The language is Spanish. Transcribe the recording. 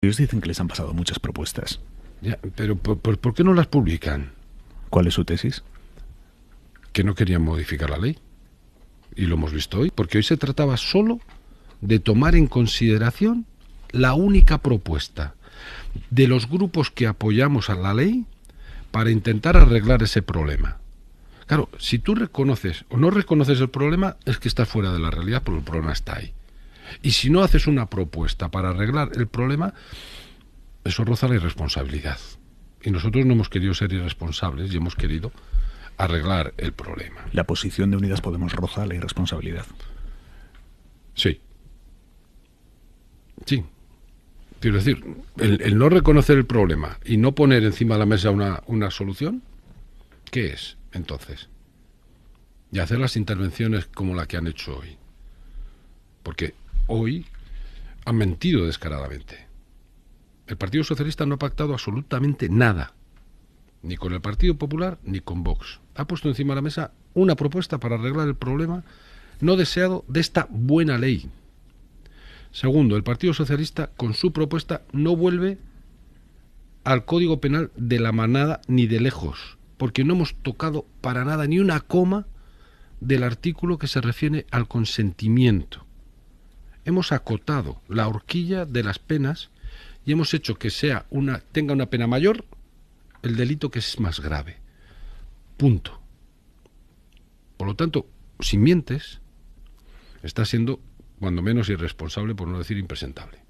Ellos dicen que les han pasado muchas propuestas. pero ¿por, qué no las publican? ¿Cuál es su tesis? Que no querían modificar la ley. Y lo hemos visto hoy, porque hoy se trataba solo de tomar en consideración la única propuesta de los grupos que apoyamos a la ley para intentar arreglar ese problema. Claro, si tú reconoces o no reconoces el problema, es que estás fuera de la realidad, porque el problema está ahí. Y si no haces una propuesta para arreglar el problema, eso roza la irresponsabilidad. Y nosotros no hemos querido ser irresponsables y hemos querido arreglar el problema. La posición de Unidas Podemos roza la irresponsabilidad. Sí. Sí. Quiero decir, el, no reconocer el problema y no poner encima de la mesa una, una solución, ¿qué es entonces? Y hacer las intervenciones como la que han hecho hoy. Porque hoy han mentido descaradamente. El Partido Socialista no ha pactado absolutamente nada, ni con el Partido Popular ni con Vox. Ha puesto encima de la mesa una propuesta para arreglar el problema no deseado de esta buena ley. Segundo, el Partido Socialista con su propuesta no vuelve al Código Penal de la manada ni de lejos, porque no hemos tocado para nada ni una coma del artículo que se refiere al consentimiento hemos acotado la horquilla de las penas y hemos hecho que sea una, tenga una pena mayor el delito que es más grave. Punto. Por lo tanto, si mientes, estás siendo cuando menos irresponsable, por no decir impresentable.